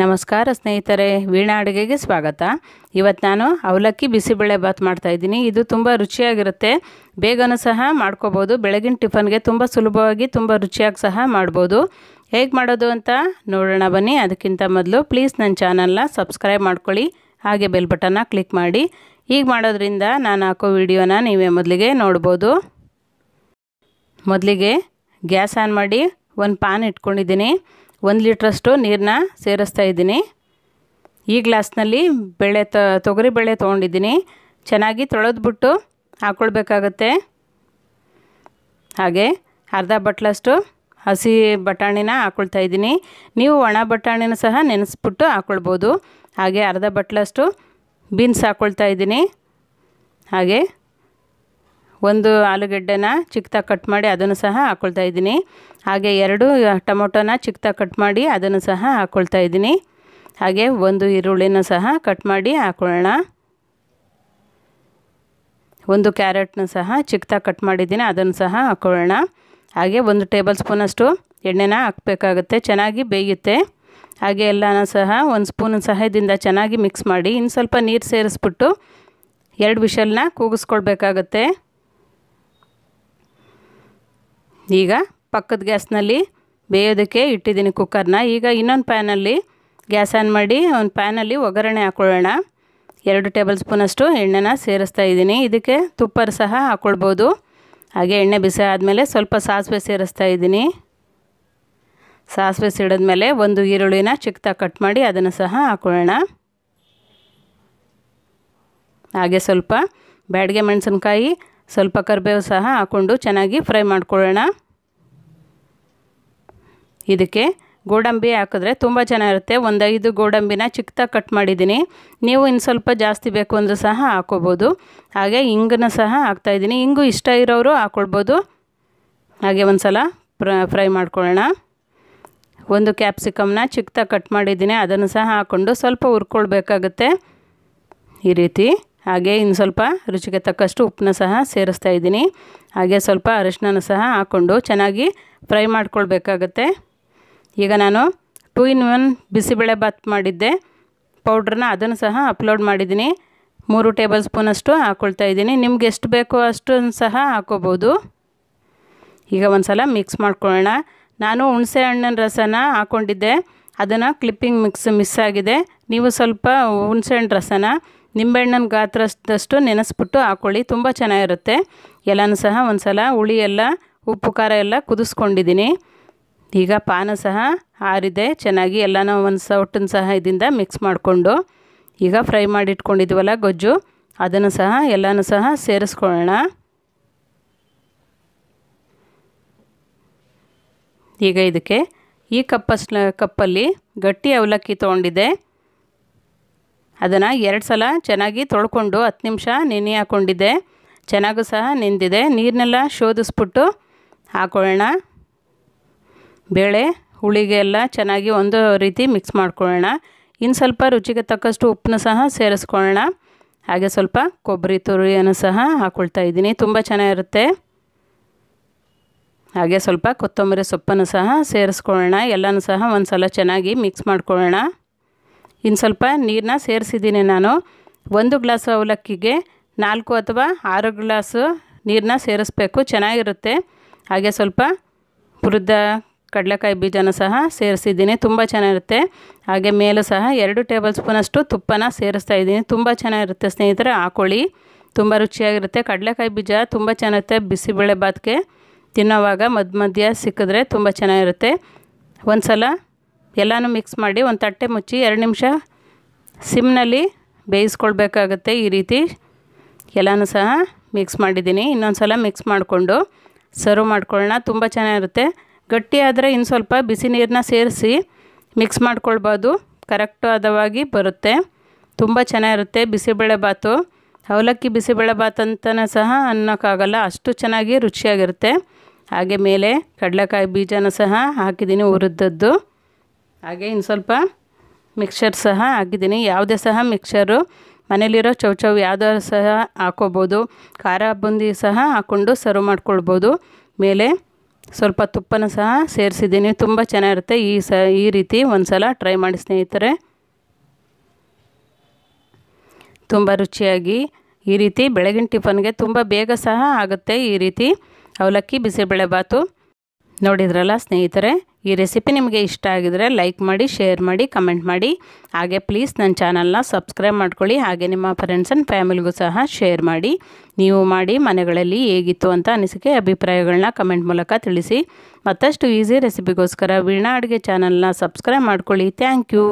ನಮಸ್ಕಾರ ಸ್ನೇಹಿತರೆ ವೀಣಾ ಅಡುಗೆಗೆ ಸ್ವಾಗತ ಇವತ್ತು ನಾನು ಅವಲಕ್ಕಿ ಬಿಸಿಬೇಳೆ ಬಾತ್ ಮಾಡ್ತಾಯಿದ್ದೀನಿ ಇದು ತುಂಬ ರುಚಿಯಾಗಿರುತ್ತೆ ಬೇಗನೂ ಸಹ ಮಾಡ್ಕೋಬೋದು ಬೆಳಗಿನ ಟಿಫನ್ಗೆ ತುಂಬ ಸುಲಭವಾಗಿ ತುಂಬ ರುಚಿಯಾಗಿ ಸಹ ಮಾಡ್ಬೋದು ಹೇಗೆ ಮಾಡೋದು ಅಂತ ನೋಡೋಣ ಬನ್ನಿ ಅದಕ್ಕಿಂತ ಮೊದಲು ಪ್ಲೀಸ್ ನನ್ನ ಚಾನಲ್ನ ಸಬ್ಸ್ಕ್ರೈಬ್ ಮಾಡ್ಕೊಳ್ಳಿ ಹಾಗೆ ಬೆಲ್ ಬಟನ್ನ ಕ್ಲಿಕ್ ಮಾಡಿ ಈಗ ಮಾಡೋದ್ರಿಂದ ನಾನು ಹಾಕೋ ವಿಡಿಯೋನ ನೀವೇ ಮೊದಲಿಗೆ ನೋಡ್ಬೋದು ಮೊದಲಿಗೆ ಗ್ಯಾಸ್ ಆನ್ ಮಾಡಿ ಒಂದು ಪ್ಯಾನ್ ಇಟ್ಕೊಂಡಿದ್ದೀನಿ ಒಂದು ಲೀಟ್ರಷ್ಟು ನೀರನ್ನ ಸೇರಿಸ್ತಾ ಇದ್ದೀನಿ ಈ ಗ್ಲಾಸ್ನಲ್ಲಿ ಬೆಳೆ ತ ತೊಗರಿ ಬೇಳೆ ತೊಗೊಂಡಿದ್ದೀನಿ ಚೆನ್ನಾಗಿ ತೊಳೆದ್ಬಿಟ್ಟು ಹಾಕ್ಕೊಳ್ಬೇಕಾಗತ್ತೆ ಹಾಗೆ ಅರ್ಧ ಬಟ್ಲಷ್ಟು ಹಸಿ ಬಟಾಣಿನ ಹಾಕ್ಕೊಳ್ತಾ ಇದ್ದೀನಿ ನೀವು ಒಣ ಬಟಾಣಿನ ಸಹ ನೆನೆಸ್ಬಿಟ್ಟು ಹಾಕ್ಕೊಳ್ಬೋದು ಹಾಗೆ ಅರ್ಧ ಬಟ್ಲಷ್ಟು ಬೀನ್ಸ್ ಹಾಕ್ಕೊಳ್ತಾ ಇದ್ದೀನಿ ಹಾಗೆ ಒಂದು ಆಲೂಗೆಡ್ಡೆನ ಚಿಕ್ಕದಾಗಿ ಕಟ್ ಮಾಡಿ ಅದನ್ನು ಸಹ ಹಾಕ್ಕೊಳ್ತಾ ಇದ್ದೀನಿ ಹಾಗೆ ಎರಡು ಟೊಮೊಟೊನ ಚಿಕ್ಕದಾಗಿ ಕಟ್ ಮಾಡಿ ಅದನ್ನು ಸಹ ಹಾಕ್ಕೊಳ್ತಾ ಇದ್ದೀನಿ ಹಾಗೆ ಒಂದು ಈರುಳ್ಳಿನ ಸಹ ಕಟ್ ಮಾಡಿ ಹಾಕ್ಕೊಳ್ಳೋಣ ಒಂದು ಕ್ಯಾರೆಟ್ನ ಸಹ ಚಿಕ್ಕದಾಗಿ ಕಟ್ ಮಾಡಿದ್ದೀನಿ ಅದನ್ನು ಸಹ ಹಾಕ್ಕೊಳ್ಳೋಣ ಹಾಗೆ ಒಂದು ಟೇಬಲ್ ಸ್ಪೂನಷ್ಟು ಎಣ್ಣೆನ ಹಾಕಬೇಕಾಗುತ್ತೆ ಚೆನ್ನಾಗಿ ಬೇಯುತ್ತೆ ಹಾಗೆ ಎಲ್ಲನೂ ಸಹ ಒಂದು ಸ್ಪೂನ್ ಸಹಾಯದಿಂದ ಚೆನ್ನಾಗಿ ಮಿಕ್ಸ್ ಮಾಡಿ ಇನ್ನು ಸ್ವಲ್ಪ ನೀರು ಸೇರಿಸ್ಬಿಟ್ಟು ಎರಡು ವಿಷಲ್ನ ಕೂಗಿಸ್ಕೊಳ್ಬೇಕಾಗತ್ತೆ ಈಗ ಪಕ್ಕದ ಗ್ಯಾಸ್ನಲ್ಲಿ ಬೇಯೋದಕ್ಕೆ ಇಟ್ಟಿದ್ದೀನಿ ಕುಕ್ಕರ್ನ ಈಗ ಇನ್ನೊಂದು ಪ್ಯಾನಲ್ಲಿ ಗ್ಯಾಸ್ ಆನ್ ಮಾಡಿ ಒಂದು ಪ್ಯಾನಲ್ಲಿ ಒಗ್ಗರಣೆ ಹಾಕ್ಕೊಳ್ಳೋಣ ಎರಡು ಟೇಬಲ್ ಸ್ಪೂನಷ್ಟು ಎಣ್ಣೆನ ಸೇರಿಸ್ತಾ ಇದ್ದೀನಿ ಇದಕ್ಕೆ ತುಪ್ಪರು ಸಹ ಹಾಕ್ಕೊಳ್ಬೋದು ಹಾಗೆ ಎಣ್ಣೆ ಬಿಸಿ ಆದಮೇಲೆ ಸ್ವಲ್ಪ ಸಾಸಿವೆ ಸೇರಿಸ್ತಾ ಇದ್ದೀನಿ ಸಾಸಿವೆ ಸಿಡಿದ್ಮೇಲೆ ಒಂದು ಈರುಳ್ಳಿನ ಚಿಕ್ಕದಾಗಿ ಕಟ್ ಮಾಡಿ ಅದನ್ನು ಸಹ ಹಾಕ್ಕೊಳ್ಳೋಣ ಹಾಗೆ ಸ್ವಲ್ಪ ಬ್ಯಾಡಿಗೆ ಮೆಣಸಿನ್ಕಾಯಿ ಸ್ವಲ್ಪ ಕರಿಬೇವು ಸಹ ಹಾಕ್ಕೊಂಡು ಚೆನ್ನಾಗಿ ಫ್ರೈ ಮಾಡ್ಕೊಳ್ಳೋಣ ಇದಕ್ಕೆ ಗೋಡಂಬಿ ಹಾಕಿದ್ರೆ ತುಂಬ ಚೆನ್ನಾಗಿರುತ್ತೆ ಒಂದು ಐದು ಗೋಡಂಬಿನ ಚಿಕ್ಕದಾಗಿ ಕಟ್ ಮಾಡಿದ್ದೀನಿ ನೀವು ಇನ್ನು ಸ್ವಲ್ಪ ಜಾಸ್ತಿ ಬೇಕು ಅಂದರೂ ಸಹ ಹಾಕೋಬೋದು ಹಾಗೆ ಹಿಂಗನ್ನು ಸಹ ಹಾಕ್ತಾಯಿದ್ದೀನಿ ಹಿಂಗು ಇಷ್ಟ ಇರೋರು ಹಾಕ್ಕೊಳ್ಬೋದು ಹಾಗೆ ಒಂದು ಸಲ ಫ್ರೈ ಮಾಡ್ಕೊಳ್ಳೋಣ ಒಂದು ಕ್ಯಾಪ್ಸಿಕಮ್ನ ಚಿಕ್ಕದಾಗಿ ಕಟ್ ಮಾಡಿದ್ದೀನಿ ಅದನ್ನು ಸಹ ಹಾಕ್ಕೊಂಡು ಸ್ವಲ್ಪ ಹುರ್ಕೊಳ್ಬೇಕಾಗತ್ತೆ ಈ ರೀತಿ ಹಾಗೆ ಇನ್ನು ಸ್ವಲ್ಪ ರುಚಿಗೆ ತಕ್ಕಷ್ಟು ಉಪ್ಪನ್ನ ಸಹ ಸೇರಿಸ್ತಾ ಇದ್ದೀನಿ ಹಾಗೆ ಸ್ವಲ್ಪ ಅರಿಶಿನ ಸಹ ಹಾಕ್ಕೊಂಡು ಚೆನ್ನಾಗಿ ಫ್ರೈ ಮಾಡ್ಕೊಳ್ಬೇಕಾಗತ್ತೆ ಈಗ ನಾನು ಟೂ ಇನ್ ಒನ್ ಭಾತ್ ಮಾಡಿದ್ದೆ ಪೌಡ್ರನ್ನ ಅದನ್ನು ಸಹ ಅಪ್ಲೋಡ್ ಮಾಡಿದ್ದೀನಿ ಮೂರು ಟೇಬಲ್ ಸ್ಪೂನಷ್ಟು ಹಾಕ್ಕೊಳ್ತಾ ಇದ್ದೀನಿ ನಿಮ್ಗೆ ಎಷ್ಟು ಬೇಕೋ ಅಷ್ಟು ಸಹ ಹಾಕೋಬೋದು ಈಗ ಒಂದು ಸಲ ಮಿಕ್ಸ್ ಮಾಡ್ಕೊಳ್ಳೋಣ ನಾನು ಹುಣಸೆ ಹಣ್ಣಿನ ರಸನ ಹಾಕ್ಕೊಂಡಿದ್ದೆ ಅದನ್ನು ಕ್ಲಿಪ್ಪಿಂಗ್ ಮಿಕ್ಸ್ ಮಿಸ್ ಆಗಿದೆ ನೀವು ಸ್ವಲ್ಪ ಹುಣಸೆ ಹಣ್ಣು ರಸನ ನಿಂಬೆಹಣ್ಣನ ಗಾತ್ರದಷ್ಟು ನೆನೆಸ್ಬಿಟ್ಟು ಹಾಕ್ಕೊಳ್ಳಿ ತುಂಬ ಚೆನ್ನಾಗಿರುತ್ತೆ ಎಲ್ಲನೂ ಸಹ ಒಂದು ಸಲ ಹುಳಿ ಎಲ್ಲ ಉಪ್ಪು ಖಾರ ಎಲ್ಲ ಕುದಿಸ್ಕೊಂಡಿದ್ದೀನಿ ಈಗ ಪಾನ ಸಹ ಆರಿದೆ ಚೆನ್ನಾಗಿ ಎಲ್ಲನೂ ಒಂದು ಸೌಟನ್ನು ಸಹ ಇದರಿಂದ ಮಿಕ್ಸ್ ಮಾಡಿಕೊಂಡು ಈಗ ಫ್ರೈ ಮಾಡಿಟ್ಕೊಂಡಿದ್ವಲ್ಲ ಗೊಜ್ಜು ಅದನ್ನು ಸಹ ಎಲ್ಲನೂ ಸಹ ಸೇರಿಸ್ಕೊಳ್ಳೋಣ ಈಗ ಇದಕ್ಕೆ ಈ ಕಪ್ಪಸ್ ಕಪ್ಪಲ್ಲಿ ಗಟ್ಟಿ ಅವಲಕ್ಕಿ ತೊಗೊಂಡಿದ್ದೆ ಅದನ್ನು ಎರಡು ಸಲ ಚೆನ್ನಾಗಿ ತೊಳ್ಕೊಂಡು ಹತ್ತು ನಿಮಿಷ ನೆನೆ ಹಾಕ್ಕೊಂಡಿದ್ದೆ ಚೆನ್ನಾಗೂ ಸಹ ನೆಂದಿದೆ ನೀರನ್ನೆಲ್ಲ ಶೋಧಿಸ್ಬಿಟ್ಟು ಹಾಕೊಳ್ಳೋಣ ಬೇಳೆ ಹುಳಿಗೆ ಎಲ್ಲ ಚೆನ್ನಾಗಿ ಒಂದು ರೀತಿ ಮಿಕ್ಸ್ ಮಾಡ್ಕೊಳ್ಳೋಣ ಇನ್ನು ಸ್ವಲ್ಪ ರುಚಿಗೆ ತಕ್ಕಷ್ಟು ಉಪ್ಪನ್ನು ಸಹ ಸೇರಿಸ್ಕೊಳ್ಳೋಣ ಹಾಗೆ ಸ್ವಲ್ಪ ಕೊಬ್ಬರಿ ತುರಿಯನ್ನು ಸಹ ಹಾಕ್ಕೊಳ್ತಾ ಇದ್ದೀನಿ ತುಂಬ ಚೆನ್ನಾಗಿರುತ್ತೆ ಹಾಗೆ ಸ್ವಲ್ಪ ಕೊತ್ತಂಬರಿ ಸೊಪ್ಪನ್ನು ಸಹ ಸೇರಿಸ್ಕೊಳ್ಳೋಣ ಎಲ್ಲನೂ ಸಹ ಒಂದು ಸಲ ಚೆನ್ನಾಗಿ ಮಿಕ್ಸ್ ಮಾಡ್ಕೊಳ್ಳೋಣ ಇನ್ನು ಸ್ವಲ್ಪ ನೀರನ್ನ ಸೇರಿಸಿದ್ದೀನಿ ನಾನು ಒಂದು ಗ್ಲಾಸ್ ಅವಲಕ್ಕಿಗೆ ನಾಲ್ಕು ಅಥವಾ ಆರು ಗ್ಲಾಸು ನೀರನ್ನ ಸೇರಿಸ್ಬೇಕು ಚೆನ್ನಾಗಿರುತ್ತೆ ಹಾಗೆ ಸ್ವಲ್ಪ ಹುರಿದ ಕಡಲೆಕಾಯಿ ಬೀಜನ ಸಹ ಸೇರಿಸಿದ್ದೀನಿ ತುಂಬ ಚೆನ್ನಾಗಿರುತ್ತೆ ಹಾಗೆ ಮೇಲೂ ಸಹ ಎರಡು ಟೇಬಲ್ ಸ್ಪೂನಷ್ಟು ತುಪ್ಪನ ಸೇರಿಸ್ತಾ ಇದ್ದೀನಿ ತುಂಬ ಚೆನ್ನಾಗಿರುತ್ತೆ ಸ್ನೇಹಿತರೆ ಹಾಕೊಳ್ಳಿ ತುಂಬ ರುಚಿಯಾಗಿರುತ್ತೆ ಕಡಲೆಕಾಯಿ ಬೀಜ ತುಂಬ ಚೆನ್ನಾಗಿರುತ್ತೆ ಬಿಸಿಬೇಳೆ ಬಾತ್ಗೆ ತಿನ್ನೋವಾಗ ಮಧ್ಯ ಮಧ್ಯ ಸಿಕ್ಕಿದ್ರೆ ತುಂಬ ಚೆನ್ನಾಗಿರುತ್ತೆ ಒಂದು ಸಲ ಎಲ್ಲನೂ ಮಿಕ್ಸ್ ಮಾಡಿ ಒಂದು ತಟ್ಟೆ ಮುಚ್ಚಿ ಎರಡು ನಿಮಿಷ ಸಿಮ್ನಲ್ಲಿ ಬೇಯಿಸ್ಕೊಳ್ಬೇಕಾಗುತ್ತೆ ಈ ರೀತಿ ಎಲ್ಲನೂ ಸಹ ಮಿಕ್ಸ್ ಮಾಡಿದ್ದೀನಿ ಇನ್ನೊಂದು ಸಲ ಮಿಕ್ಸ್ ಮಾಡಿಕೊಂಡು ಸರ್ವ್ ಮಾಡ್ಕೊಳ್ಳೋಣ ತುಂಬ ಚೆನ್ನಾಗಿರುತ್ತೆ ಗಟ್ಟಿ ಆದರೆ ಇನ್ನು ಸ್ವಲ್ಪ ಬಿಸಿ ನೀರನ್ನ ಸೇರಿಸಿ ಮಿಕ್ಸ್ ಮಾಡ್ಕೊಳ್ಬೋದು ಕರೆಕ್ಟು ಹದವಾಗಿ ಬರುತ್ತೆ ತುಂಬ ಚೆನ್ನಾಗಿರುತ್ತೆ ಬಿಸಿಬೇಳೆ ಬಿಸಿಬೇಳೆಬಾತು ಅವಲಕ್ಕಿ ಬಾತ್ ಅಂತಲೇ ಸಹ ಅನ್ನೋಕ್ಕಾಗಲ್ಲ ಅಷ್ಟು ಚೆನ್ನಾಗಿ ರುಚಿಯಾಗಿರುತ್ತೆ ಹಾಗೆ ಮೇಲೆ ಕಡಲೆಕಾಯಿ ಬೀಜನ ಸಹ ಹಾಕಿದ್ದೀನಿ ಹುರಿದದ್ದು ಹಾಗೆ ಇನ್ನು ಸ್ವಲ್ಪ ಮಿಕ್ಸರ್ ಸಹ ಹಾಕಿದ್ದೀನಿ ಯಾವುದೇ ಸಹ ಮಿಕ್ಸರು ಮನೇಲಿರೋ ಚೌಚೌ ಯಾವುದಾದ್ರು ಸಹ ಹಾಕೋಬೋದು ಖಾರ ಬುಂದಿ ಸಹ ಹಾಕ್ಕೊಂಡು ಸರ್ವ್ ಮಾಡ್ಕೊಳ್ಬೋದು ಮೇಲೆ ಸ್ವಲ್ಪ ತುಪ್ಪನ ಸಹ ಸೇರಿಸಿದ್ದೀನಿ ತುಂಬ ಚೆನ್ನಾಗಿರುತ್ತೆ ಈ ಸ ಈ ರೀತಿ ಒಂದು ಸಲ ಟ್ರೈ ಮಾಡಿ ಸ್ನೇಹಿತರೆ ತುಂಬ ರುಚಿಯಾಗಿ ಈ ರೀತಿ ಬೆಳಗಿನ ಟಿಫನ್ಗೆ ತುಂಬ ಬೇಗ ಸಹ ಆಗುತ್ತೆ ಈ ರೀತಿ ಅವಲಕ್ಕಿ ಬಿಸಿಬೇಳೆಬಾತು ನೋಡಿದ್ರಲ್ಲ ಸ್ನೇಹಿತರೆ ಈ ರೆಸಿಪಿ ನಿಮಗೆ ಇಷ್ಟ ಆಗಿದರೆ ಲೈಕ್ ಮಾಡಿ ಶೇರ್ ಮಾಡಿ ಕಮೆಂಟ್ ಮಾಡಿ ಹಾಗೆ ಪ್ಲೀಸ್ ನನ್ನ ಚಾನಲ್ನ ಸಬ್ಸ್ಕ್ರೈಬ್ ಮಾಡ್ಕೊಳ್ಳಿ ಹಾಗೆ ನಿಮ್ಮ ಫ್ರೆಂಡ್ಸ್ ಆ್ಯಂಡ್ ಫ್ಯಾಮಿಲಿಗೂ ಸಹ ಶೇರ್ ಮಾಡಿ ನೀವು ಮಾಡಿ ಮನೆಗಳಲ್ಲಿ ಹೇಗಿತ್ತು ಅಂತ ಅನಿಸಿಕೆ ಅಭಿಪ್ರಾಯಗಳನ್ನ ಕಮೆಂಟ್ ಮೂಲಕ ತಿಳಿಸಿ ಮತ್ತಷ್ಟು ಈಸಿ ರೆಸಿಪಿಗೋಸ್ಕರ ವೀಣಾ ಅಡುಗೆ ಚಾನಲ್ನ ಸಬ್ಸ್ಕ್ರೈಬ್ ಮಾಡ್ಕೊಳ್ಳಿ ಥ್ಯಾಂಕ್ ಯು